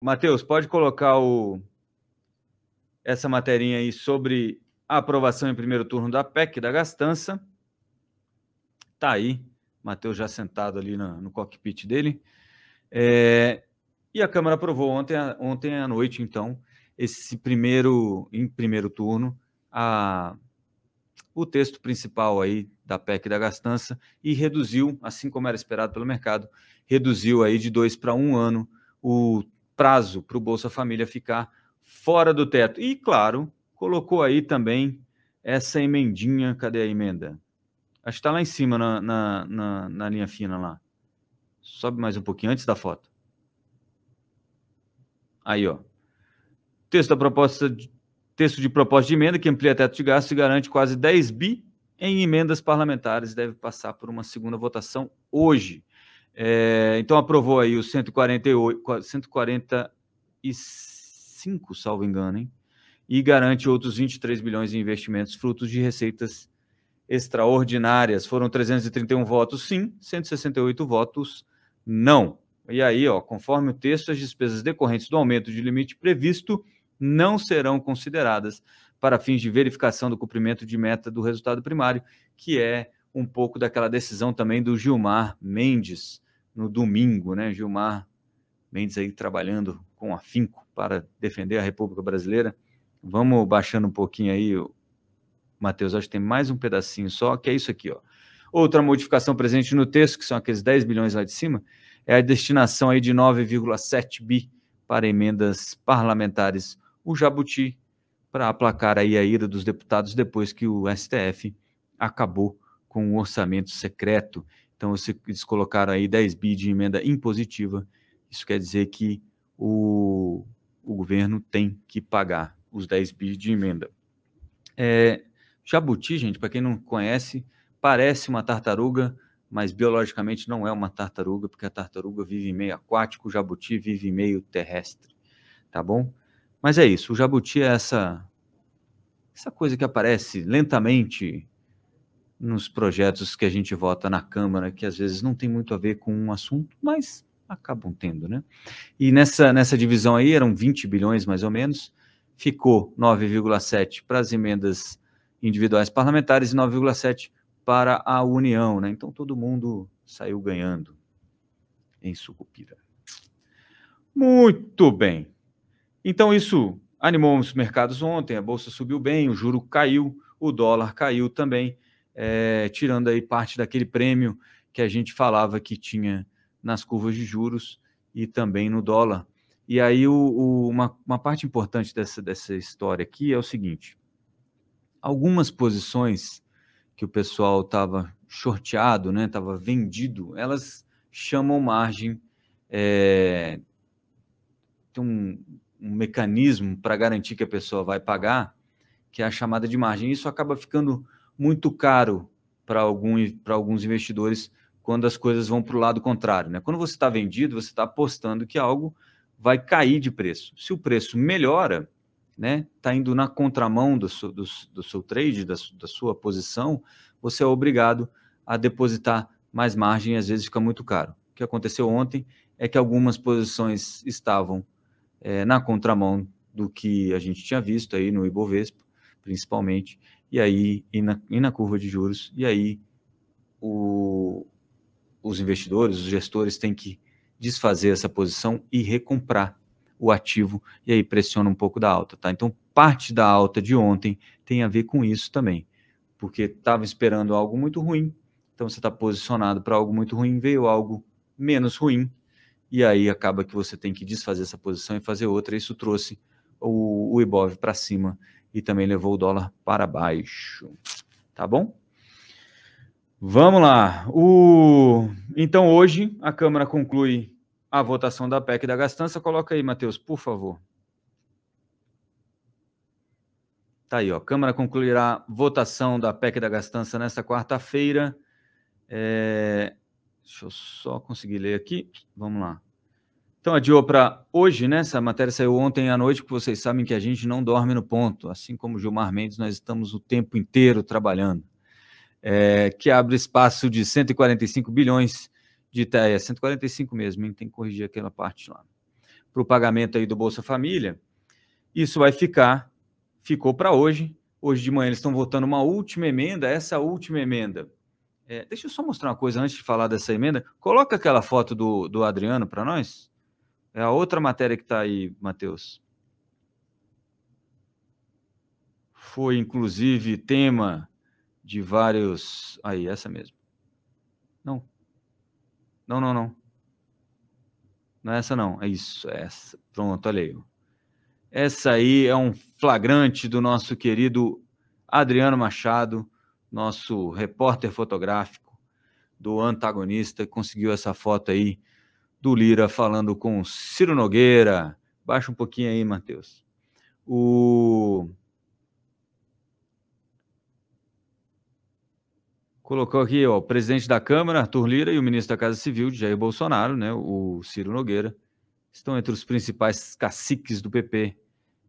Matheus, pode colocar o... essa materinha aí sobre a aprovação em primeiro turno da PEC, da gastança. Tá aí, Matheus já sentado ali no, no cockpit dele. É... E a Câmara aprovou ontem, ontem à noite, então, esse primeiro, em primeiro turno, a, o texto principal aí da PEC da gastança e reduziu, assim como era esperado pelo mercado, reduziu aí de dois para um ano o prazo para o Bolsa Família ficar fora do teto. E, claro, colocou aí também essa emendinha. Cadê a emenda? Acho que está lá em cima, na, na, na, na linha fina lá. Sobe mais um pouquinho antes da foto. Aí, ó. Texto da proposta de, texto de proposta de emenda que amplia teto de gasto e garante quase 10 bi em emendas parlamentares deve passar por uma segunda votação hoje. É, então aprovou aí os 145, salvo engano, hein? E garante outros 23 bilhões em investimentos, frutos de receitas extraordinárias. Foram 331 votos sim, 168 votos não. E aí, ó, conforme o texto, as despesas decorrentes do aumento de limite previsto não serão consideradas para fins de verificação do cumprimento de meta do resultado primário, que é um pouco daquela decisão também do Gilmar Mendes no domingo, né? Gilmar Mendes aí trabalhando com afinco para defender a República Brasileira. Vamos baixando um pouquinho aí, Matheus, acho que tem mais um pedacinho só, que é isso aqui, ó. Outra modificação presente no texto, que são aqueles 10 bilhões lá de cima, é a destinação aí de 9,7 bi para emendas parlamentares. O Jabuti para aplacar aí a ira dos deputados depois que o STF acabou com o orçamento secreto. Então, eles colocaram aí 10 bi de emenda impositiva. Isso quer dizer que o, o governo tem que pagar os 10 bi de emenda. É, jabuti, gente, para quem não conhece, parece uma tartaruga, mas biologicamente não é uma tartaruga, porque a tartaruga vive meio aquático, o jabuti vive meio terrestre, tá bom? Mas é isso, o jabuti é essa essa coisa que aparece lentamente nos projetos que a gente vota na Câmara, que às vezes não tem muito a ver com um assunto, mas acabam tendo, né? E nessa, nessa divisão aí, eram 20 bilhões mais ou menos, ficou 9,7 para as emendas individuais parlamentares e 9,7 para a União, né? Então todo mundo saiu ganhando em Sucupira. Muito bem. Então isso animou os mercados ontem, a bolsa subiu bem, o juro caiu, o dólar caiu também é, tirando aí parte daquele prêmio que a gente falava que tinha nas curvas de juros e também no dólar. E aí, o, o, uma, uma parte importante dessa, dessa história aqui é o seguinte: algumas posições que o pessoal estava shorteado, né, estava vendido, elas chamam margem, é, tem um, um mecanismo para garantir que a pessoa vai pagar, que é a chamada de margem. Isso acaba ficando muito caro para alguns investidores quando as coisas vão para o lado contrário. Né? Quando você está vendido, você está apostando que algo vai cair de preço. Se o preço melhora, né, tá indo na contramão do, seu, do, do seu trade, da, da, sua posição, você é obrigado a depositar mais margem e às vezes fica muito caro. O que aconteceu ontem é que algumas posições estavam é, na contramão do que a gente tinha visto aí no Ibovespa, principalmente, e aí e na, e na curva de juros, e aí o, os investidores, os gestores têm que desfazer essa posição e recomprar o ativo, e aí pressiona um pouco da alta, tá? Então, parte da alta de ontem tem a ver com isso também, porque estava esperando algo muito ruim, então você está posicionado para algo muito ruim, veio algo menos ruim, e aí acaba que você tem que desfazer essa posição e fazer outra, isso trouxe o, o Ibov para cima e também levou o dólar para baixo. Tá bom? Vamos lá. O... Então, hoje, a Câmara conclui a votação da PEC da gastança. Coloca aí, Matheus, por favor. Tá aí, ó. Câmara concluirá votação da PEC da gastança nesta quarta-feira. É... Deixa eu só conseguir ler aqui. Vamos lá. Então, adiou para hoje, né? Essa matéria saiu ontem à noite, porque vocês sabem que a gente não dorme no ponto. Assim como Gilmar Mendes, nós estamos o tempo inteiro trabalhando. É, que abre espaço de 145 bilhões de é, 145 mesmo, hein? tem que corrigir aquela parte lá. Para o pagamento aí do Bolsa Família, isso vai ficar, ficou para hoje. Hoje de manhã eles estão votando uma última emenda, essa última emenda. É, deixa eu só mostrar uma coisa antes de falar dessa emenda. Coloca aquela foto do, do Adriano para nós. É a outra matéria que está aí, Matheus. Foi, inclusive, tema de vários. Aí, essa mesmo. Não. Não, não, não. Não é essa, não. É isso, é essa. Pronto, olha aí. Essa aí é um flagrante do nosso querido Adriano Machado, nosso repórter fotográfico do antagonista, conseguiu essa foto aí do Lira falando com Ciro Nogueira. Baixa um pouquinho aí, Matheus. O... Colocou aqui ó, o presidente da Câmara, Arthur Lira, e o ministro da Casa Civil, Jair Bolsonaro, né, o Ciro Nogueira, estão entre os principais caciques do PP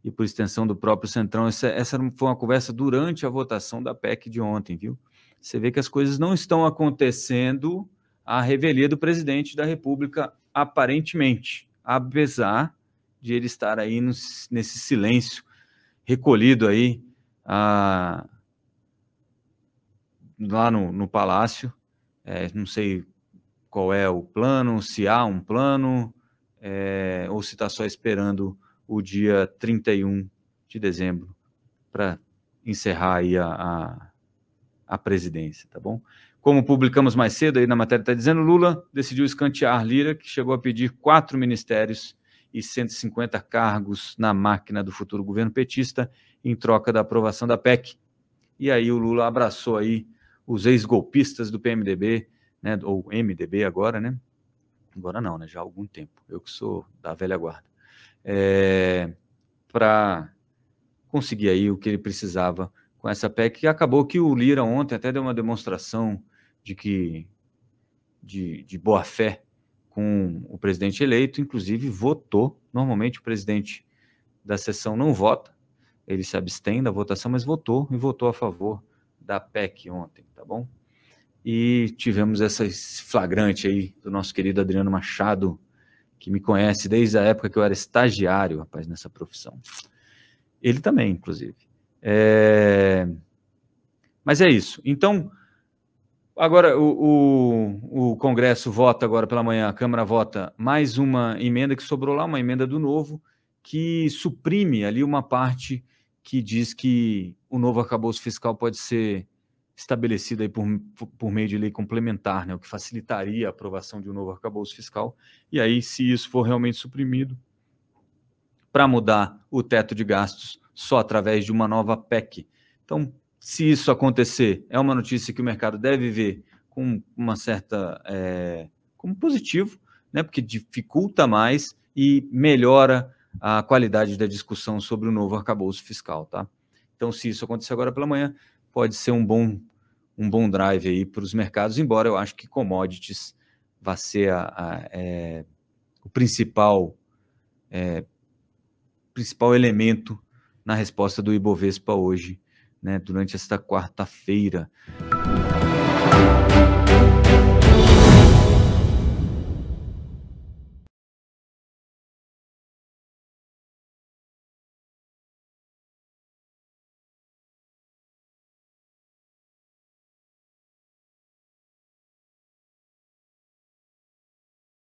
e, por extensão, do próprio Centrão. Essa, essa foi uma conversa durante a votação da PEC de ontem, viu? Você vê que as coisas não estão acontecendo à revelia do presidente da República aparentemente, apesar de ele estar aí no, nesse silêncio, recolhido aí lá no, no palácio. É, não sei qual é o plano, se há um plano, é, ou se está só esperando o dia 31 de dezembro para encerrar aí a, a, a presidência, tá bom? Como publicamos mais cedo aí na matéria, está dizendo, Lula decidiu escantear Lira, que chegou a pedir quatro ministérios e 150 cargos na máquina do futuro governo petista em troca da aprovação da PEC. E aí o Lula abraçou aí os ex-golpistas do PMDB, né, ou MDB agora, né? Agora não, né? Já há algum tempo. Eu que sou da velha guarda. É, para conseguir aí o que ele precisava com essa PEC. E acabou que o Lira ontem até deu uma demonstração de que de, de boa fé com o presidente eleito, inclusive votou. Normalmente o presidente da sessão não vota, ele se abstém da votação, mas votou e votou a favor da PEC ontem, tá bom? E tivemos essa flagrante aí do nosso querido Adriano Machado, que me conhece desde a época que eu era estagiário, rapaz, nessa profissão. Ele também, inclusive. É... Mas é isso. Então, Agora, o, o, o, Congresso vota agora pela manhã, a Câmara vota mais uma emenda que sobrou lá, uma emenda do Novo, que suprime ali uma parte que diz que o novo arcabouço fiscal pode ser estabelecido aí por, por meio de lei complementar, né, o que facilitaria a aprovação de um novo arcabouço fiscal. E aí, se isso for realmente suprimido, para mudar o teto de gastos só através de uma nova PEC. Então, se isso acontecer, é uma notícia que o mercado deve ver com uma certa é, como positivo, né? Porque dificulta mais e melhora a qualidade da discussão sobre o novo arcabouço fiscal, tá? Então, se isso acontecer agora pela manhã, pode ser um bom um bom drive aí para os mercados, embora eu acho que commodities vai ser a, a, é, o principal é, principal elemento na resposta do Ibovespa hoje né, durante esta quarta-feira.